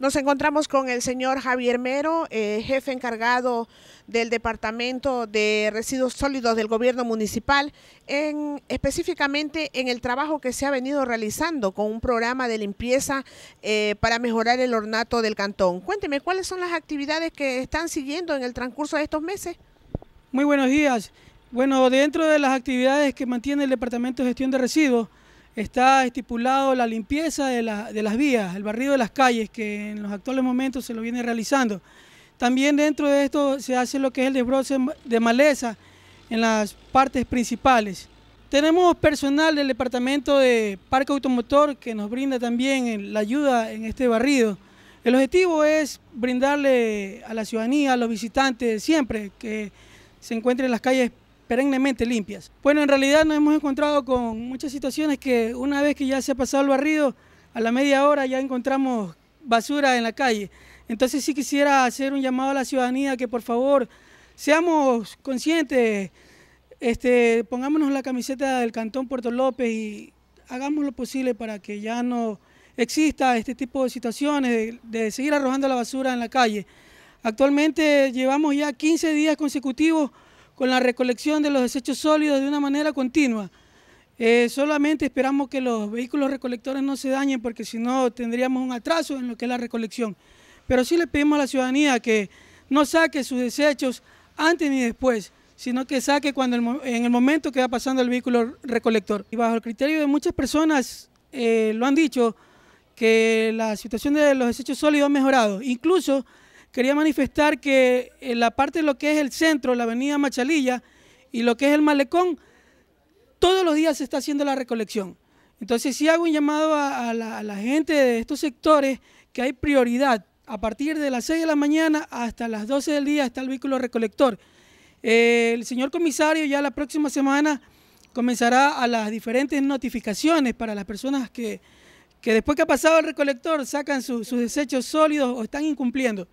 Nos encontramos con el señor Javier Mero, eh, jefe encargado del Departamento de Residuos Sólidos del Gobierno Municipal, específicamente en el trabajo que se ha venido realizando con un programa de limpieza eh, para mejorar el ornato del cantón. Cuénteme, ¿cuáles son las actividades que están siguiendo en el transcurso de estos meses? Muy buenos días. Bueno, dentro de las actividades que mantiene el Departamento de Gestión de Residuos, está estipulado la limpieza de, las vías, el barrido de las calles, que en los actuales momentos se lo viene realizando. También dentro de esto se hace lo que es el desbroce de maleza en las partes principales. Tenemos personal del departamento de Parque Automotor que nos brinda también la ayuda en este barrido. El objetivo es brindarle a la ciudadanía, a los visitantes siempre que se encuentren en las calles perennemente limpias. Bueno, en realidad nos hemos encontrado con muchas situaciones que una vez que ya se ha pasado el barrido, a la media hora ya encontramos basura en la calle. Entonces sí quisiera hacer un llamado a la ciudadanía que por favor seamos conscientes, este, pongámonos la camiseta del Cantón Puerto López y hagamos lo posible para que ya no exista este tipo de situaciones de seguir arrojando la basura en la calle. Actualmente llevamos ya 15 días consecutivos con la recolección de los desechos sólidos de una manera continua. Eh, solamente esperamos que los vehículos recolectores no se dañen porque si no tendríamos un atraso en lo que es la recolección. Pero sí le pedimos a la ciudadanía que no saque sus desechos antes ni después, sino que saque cuando en el momento que va pasando el vehículo recolector. Y bajo el criterio de muchas personas eh, lo han dicho, que la situación de los desechos sólidos ha mejorado. Incluso quería manifestar que en eh, la parte de lo que es el centro, la avenida Machalilla y lo que es el malecón, todos los días se está haciendo la recolección. Entonces si hago un llamado a, la, gente de estos sectores que hay prioridad a partir de las 6 de la mañana hasta las 12 del día está el vehículo recolector. Eh, el señor comisario ya la próxima semana comenzará a las diferentes notificaciones para las personas que, que después que ha pasado el recolector sacan sus desechos sólidos o están incumpliendo.